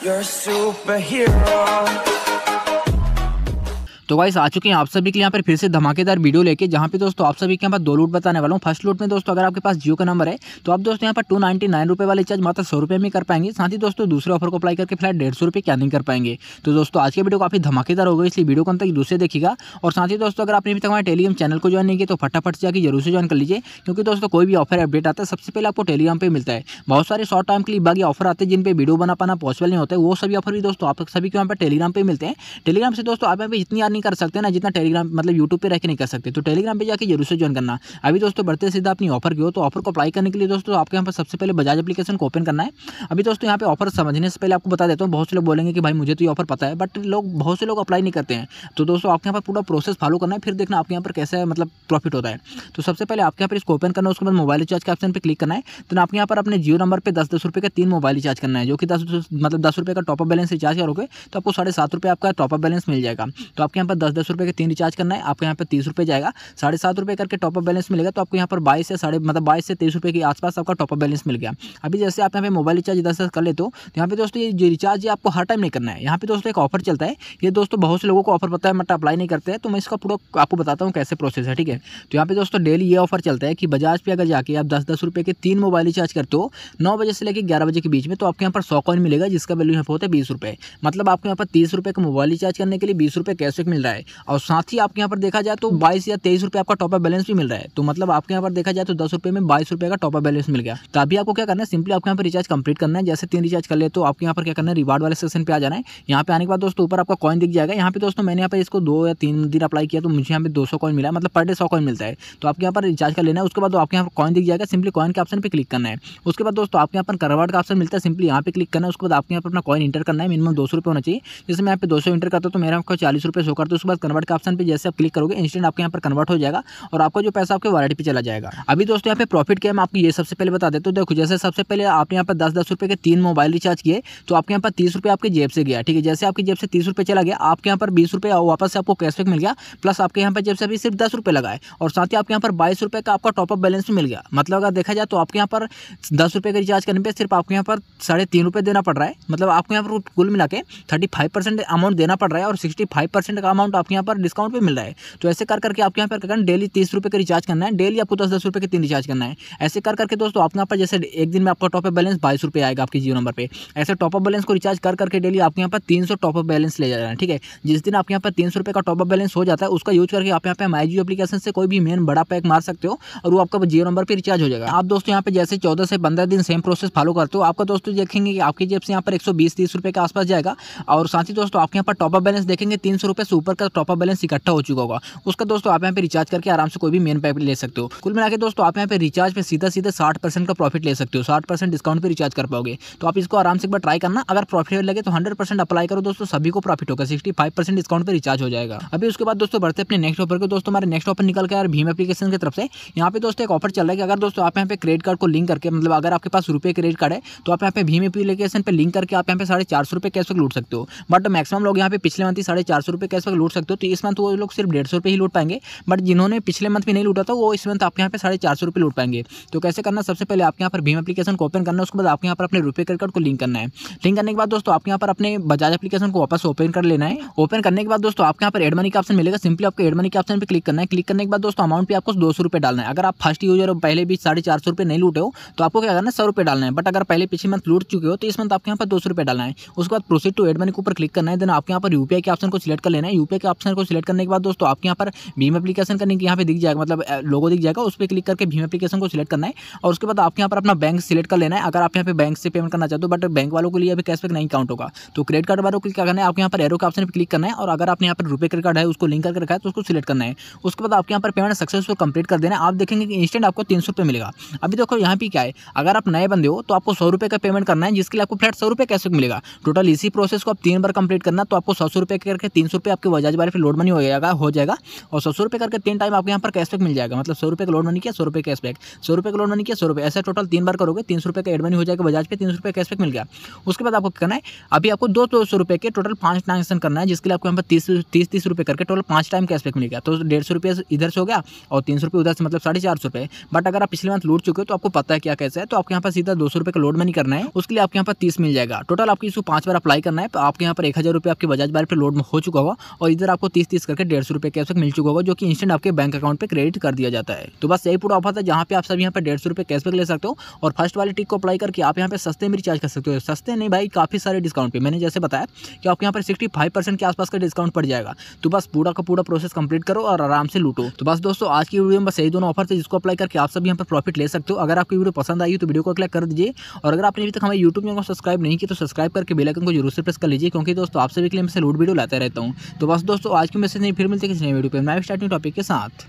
You're a superhero. तो वाइस आ चुके हैं आप सभी के यहाँ पर फिर से धमाकेदार वीडियो लेके जहाँ पे दोस्तों आप सभी के यहाँ पर दो लूट बताने वाला हूँ फर्स्ट लूट में दोस्तों अगर आपके पास जियो का नंबर है तो आप दोस्तों यहाँ पर टू नाइनटी नाइन रुपये वाले चार्ज मात्र सौ रुपये में कर पाएंगे साथ ही दोस्तों दूसरे ऑफर को अप्लाई करके फिलहाल डेढ़ सौ रुपये क्या नहीं कर पाएंगे तो दोस्तों आज की वीडियो काफ़ी धमाकेदार होगा इसलिए वीडियो को अंत तक दूसरे देखिएगा और साथ ही दोस्तों अगर आपने अभी तक हमारे टेलीग्राम चैनल को ज्वाइन नहीं किया तो फटाफट से जाकर जरूर से ज्वाइन कर लीजिए क्योंकि दोस्तों कोई भी ऑफर अपडेट आता है सबसे पहले आपको टेलीग्राम पर मिलता है बहुत सारे शॉर्ट टाइम के लिए बाकी ऑफर आते हैं जिन पर वीडियो बना पाना पॉसिबल नहीं होता है वो सभी ऑफर भी दोस्तों आप सभी के यहाँ पर टेलीग्राम पर मिलते हैं टेलीग्राम से दोस्तों आप यहाँ पर जितनी आदमी नहीं कर सकते ना जितना टेलीग्राम मतलब यूट्यूब पर रह के नहीं कर सकते तो टेलीग्राम पर जाकर जरूर से ज्वाइन करना अभी दोस्तों बढ़ते सीधा अपनी ऑफर की हो तो ऑफर को अप्लाई करने के लिए दोस्तों आपके यहाँ पर सबसे पहले बजाज अपलीकेशन को ओपन करना है अभी दोस्तों यहाँ पे ऑफर समझने से पहले आपको बता देता हूँ बहुत से लोग बोलेंगे कि भाई मुझे तो ये ऑफर पता है बट लोग बहुत से लोग अप्लाई नहीं करते हैं तो दोस्तों आपके यहाँ पर पूरा प्रोसेस फॉलो करना है फिर देखना आपके यहाँ पर कैसे मतलब प्रॉफिट होता है तो सबसे पहले आपके यहाँ पर इसको ओपन करना उसके बाद मोबाइल रिचार्ज के ऑप्शन पर क्लिक करना है तो आपके यहाँ पर अपने जियो नंबर पर दस दस रुपये का तीन मोबाइल रिचार्ज करना है जो कि दस मतलब दस रुपये का टॉपअप बैलेंस रिचार्ज करोगे तो आपको साढ़े सात रुपये आपका टॉपअप बैलेंस मिल जाएगा तो आपके यहाँ पर दस दस रुपये के तीन रिचार्ज करना है आपको यहाँ पर तीस रुपये जाएगा साढ़े सात रुपये करके टॉपअप बैलेंस मिलेगा तो आपको यहाँ पर बाईस से साढ़े मतलब बाईस से तेईस रुपये के आसपास आपका टॉपअप बैलेंस मिल गया अभी जैसे आप यहाँ पे मोबाइल रिचार्ज दस दस कर लेते हो तो यहाँ पे दोस्तों ये रिचार्ज ये आपको हर टाइम नहीं करना है यहाँ पे दोस्तों एक ऑफर चलता है ये दोस्तों बहुत से लोगों को ऑफर पता है मतलब अप्लाई नहीं करते हैं तो मैं इसका पूरा आपको बताता हूँ कैसे प्रोसेस है ठीक है तो यहाँ पे दोस्तों डेली ये ऑफर चलता है कि बजाज पे अगर जाके आप दस दस रुपये के तीन मोबाइल रिचार्ज करते हो नौ बजे से लेकर ग्यारह बजे के बीच में तो आपके यहाँ पर सौ कॉइन मिलेगा जिसका वैल्यू यहाँ पर होता है बीस रुपये मतलब आपको यहाँ पर तीस रुपये का मोबाइल रिचार्ज करने के लिए बीस रुपये कैसे मिल मिल रहा है और साथ ही आपके यहाँ पर देखा जाए तो बाईस या तेईस रुपये आपका टॉपअप बैलेंस भी मिल रहा है तो मतलब आपके यहाँ पर देखा जाए तो दस रुपये में बाईस रुपये का टॉपअप बैलेंस मिल गया तो अभी आपको क्या करना है सिंपली आपके यहाँ पर रिचार्ज कंप्लीट करना है जैसे तीन रिचार्ज कर ले तो आपके यहाँ पर क्या करना है रिवार्ड वाले सेक्शन पर आ जाना है यहाँ पे आने के बाद दोस्तों ऊपर आपका कॉइन दिख जाएगा यहाँ पे दोस्तों मैंने यहाँ पर इसको दो या तीन दिन अप्लाई किया तो मुझे यहाँ पर दो सौ कॉइन मिला मतलब पर डे सौ कॉइन मिलता है तो आपके यहाँ पर रिचार्ज कर लेना है उसके बाद आपके यहाँ पर कॉइन दिख जाएगा सिंपली कॉइन के ऑप्शन पर क्लिक करना है उसके बाद दोस्तों आपके यहाँ पर करवाड का ऑप्शन मिलता है सिंपली यहाँ पे क्लिक करना है उसके बाद आपके यहाँ पर अपना कॉइन इंटर करना है मिनिमम दो सौ होना चाहिए जैसे मैं यहाँ पे दो सौ इंटर करता तो मेरा आपको चालीस रुपये शो कर और तो उसके बाद कन्वर्ट के ऑप्शन पर जैसे आप क्लिक करोगे इंस्टेंट आपके यहाँ पर कन्वर्ट हो जाएगा और आपका जो पैसा आपके वॉलेट पर चला जाएगा अभी दोस्तों यहाँ पे प्रॉफिट क्या है आपको ये सबसे पहले बता देते देखो जैसे सबसे पहले आपने यहाँ पर दस दस रुपये के तीन मोबाइल रिचार्ज किए तो आपके यहाँ पर तीस रुपये आपके जेब से गया ठीक है जैसे आपकी जेब से तीस रुपये चला गया आपके यहाँ पर बीस रुपये वापस से आपको कैशबैक मिल गया प्लस आपके यहाँ पर जेब से अभी सिर्फ दस रुपये लगाए और साथ ही आपके यहाँ पर बाईस रुपये का आपका टॉपअप बैलेंस मिल गया मतलब अगर देखा जाए तो आपके यहाँ पर दस रुपये का रिचार्ज करने पर सिर्फ आपके यहाँ पर साढ़े तीन रुपये देना पड़ रहा है मतलब आपको यहाँ पर कुल मिला के थर्टी फाइव परसेंट अमाउंट देना पड़ रहा है और सिक्सटी फाइव परसेंट का का अमाउंट आपके यहाँ पर डिस्काउंट पर मिल रहा है तो ऐसे कर करके आपके यहाँ पर क्या करना डेली तीस रुपये का रिचार्ज करना है डेली आपको दस दस रुपये के तीन रिचार्ज करना है ऐसे कर करके दोस्तों आपके यहाँ पर जैसे एक दिन में आपका टॉपअप बैलेंस बाईस रुपये आएगा आपके जियो नंबर पर ऐसे टॉपअप बैलेंस को रिचार्ज कर करके डेली आपके यहाँ पर तीन सौ टॉपअप बैलेंस ले जा रहे हैं ठीक है जिस दिन आपके यहाँ पर तीन सौ रुपये का टॉपअप बैलेंस हो जाता है उसका यूज करके आप यहाँ पर माई जियो अपलीकेशन से कोई भी मेन बड़ा पैक मार सकते हो और वो आपका जियो नंबर पर रिचार्ज हो जाएगा आप दोस्तों यहाँ पर जैसे चौदह से पंद्रह दिन सेम प्रोसेस फॉलो करते हो आपका दोस्तों देखेंगे कि आपकी जेब से यहाँ पर एक सौ बीस तीस रुपये के आसपास जाएगा और साथ ही दोस्तों आपके यहाँ पर टॉपअप बैलेंस देखेंगे तीन सौ रुपये ऊपर का टॉप अप बैलेंस इकट्ठा हो चुका होगा उसका दोस्तों आप यहाँ पे रिचार्ज करके आराम से कोई भी मेन पैक ले सकते हो कुल मिला के दोस्तों आप यहाँ पे रिचार्ज पे सीधा सीधा साठ परसेंट का प्रॉफिट ले सकते हो साठ डिस्काउंट पर रिचार्ज कर पाओगे तो आप इसको आराम से एक बार ट्राई करना अगर प्रॉफिट लगे तो हंड्रेड अप्लाई करो दोस्तों सभी को प्रॉफिट होगा सिक्सटी डिस्काउंट पर रिचार्ज हो जाएगा अभी उसके बाद दोस्तों बढ़ते अपने नेक्स्ट ऑफर को दोस्तों हमारे नेक्स्ट ऑफर निकल गया भीम एप्लीकेशन की तरफ से यहाँ पे दोस्तों एक ऑफर चल रहा है कि अगर दोस्तों आप यहाँ पे क्रेडिट कार्ड को लिंक करके मतलब अगर आपके पास रुपए क्रेडिट कार्ड है तो आप यहाँ पे भीम एप्लीकेशन पे लिंक करके आप यहाँ पे साढ़े चार सौ रुपये कैशबैक लूट सकते हो बट मैक्सिमम लोग यहाँ पे पिछले मंथ ही साढ़े चार सौ रुपए कैश तक लूट सकते हो तो इस मंथ वो लोग सिर्फ डेढ़ सौ ही लूट पाएंगे बट जिन्होंने पिछले मंथ में नहीं लूटा था वो इस मंथ आपके यहाँ पे साढ़े चार सौ लूट पाएंगे तो कैसे करना सबसे पहले आपके यहाँ पर भीम एप्लीकेशन को ओपन करना है उसके बाद आपके यहाँ पर अपने रुपये क्रेडिट कार्ड को लिंक करना है लिंक करने के बाद दोस्तों आपके यहाँ पर अपने बजाज एप्लीकेशन को वापस ओपन कर लेना है ओपन करने के बाद दोस्तों आपके यहाँ पर एड मनी का ऑप्शन मिलेगा सिंपली आपको एड मनी के ऑप्शन पर क्लिक करना है क्लिक करने के बाद दोस्तों अमाउंट भी आपको दो सौ डालना है अगर आप फर्स्ट यूजर पहले भी साढ़े चार सौ नहीं लूटे हो तो आपको क्या करना है सौ डालना है बट अगर पहले पिछले मंथ लूट चुके हो तो इस मंथ आपके यहाँ पर दो सौ डालना है उसके बाद प्रोसीड टू एड मनी के ऊपर क्लिक करना है देन आपके यहाँ पर यूपीआई के ऑप्शन को सिलेक्ट कर लेना है यूपीआई के ऑप्शन को सिलेक्ट करने के बाद दोस्तों आपके यहाँ पर भीम एप्लीकेशन करने के यहाँ पे दिख जाएगा मतलब लोगो दिख जाएगा उस पर क्लिक करके भीम एप्लीकेशन को सिलेक्ट करना है और उसके बाद आपके यहाँ पर अपना बैंक सिलेक्ट कर लेना है अगर आप यहाँ पे बैंक से पेमेंट करना चाहते हो बट बैंक वालों के लिए अभी कैशबैक नहीं काउंट होगा तो क्रेडिट कार्ड वालों को क्या करना है आपके यहाँ पर एरो के ऑप्शन पर क्लिक करना है और अगर आपने यहाँ पर रुपये क्रेडिट कार्ड है उसको लिंक करके रखा है तो उसको सिलेक्ट करना है उसके बाद आपके यहाँ पर पेमेंट सक्सेसफुल कंप्लीट कर देना है आप देखेंगे कि इंस्टेंट आपको तीन सौ मिलेगा अभी देखो यहाँ पर क्या है अगर आप नए बंदे हो तो आपको सौ रुपये का पेमेंट करना है जिसके लिए आपको फ्लैट सौ रुपये कैशबैक मिलेगा टोटल इसी प्रोसेस को आप तीन बार कंप्लीट करना तो आपको सौ सौ रुपये करके तीन सौ रुपये आपके आपकी वजह बार फिर लोड मनी हो जाएगा हो जाएगा और सौ सौ रुपये करके तीन टाइम आपको यहाँ पर कैशबैक मिल जाएगा मतलब सौ रुपये का लोड मनी किया सौ रुपये कैशबैक सौ रुपये का लोड मनी किया सौ रुपये ऐसे टोटल तीन बार करोगे तीन सौ रुपये का एड मनी हो जाएगा बजाज पे तीन सौ रुपये कैशबैक मिल गया उसके बाद आपको करना है अभी आपको दो दो सौ रुपये के टोटल पाँच ट्रांजेक्शन करना है जिसके लिए आपको यहाँ पर तीस तीस तीस रुपये करके टोटल पाँच टाइम कैशबैक मिल गया तो डेढ़ सौ इधर से हो गया और तीन सौ उधर से मतलब साढ़े चार सौ बट अगर आप पिछले मंथ लूट चुके हो तो आपको पता है क्या कैसे है तो आपके यहाँ पर सीधा दो सौ रुपये का लोड मनी करना है उसके लिए आपके यहाँ पर तीस मिल जाएगा टोटल आपको इसको पाँच बार अप्लाई करना है आपके यहाँ पर एक हज़ार रुपये आपके बजाज बार पर लोड हो चुका होगा और इधर आपको तीस तीस करके डेढ़ सौ रुपये कैशबैक मिल चुका होगा जो कि इंस्टेंट आपके बैंक अकाउंट पर क्रेडिट कर दिया जाता है तो बस यही पूरा ऑफर था जहाँ पे आप सब यहाँ पर डेढ़ सौ रुपये कैशबैक ले सकते हो और फर्स्ट वाले टिक को अप्लाई करके आप यहाँ पर सस्ते में रिचार्ज कर सकते हो सस्ते नहीं भाई काफ़ी सारे डिस्काउंट पे मैंने जैसे बताया कि आपको यहाँ पर सिक्सटी फाइव परसेंट के आसपास का डिस्काउंट पड़ जाएगा तो बस पूरा का पूरा प्रोसेस कंप्लीट करो और आराम से लूटो तो बस दोस्तों आज की वीडियो में बस यही दोनों ऑफर थे जिसको अप्लाई करके आप सब यहाँ पर प्रॉफिट ले सकते हो अगर आपकी वीडियो पसंद आई तो वीडियो को क्लिक कर दीजिए और अगर आपने अभी तक हमारे यूट्यूब चैनल को सब्सक्राइब नहीं किया तो सब्सक्राइब करके आइकन को जरूर से प्रेस कर लीजिए क्योंकि दोस्तों आपसे भी क्लेम से लूट वीडियो लाते रहता हूँ तो तो बस दोस्तों आज के मैसेज नहीं फिर मिलते किसी नए वीडियो पर मैं स्टार्टिंग टॉपिक के साथ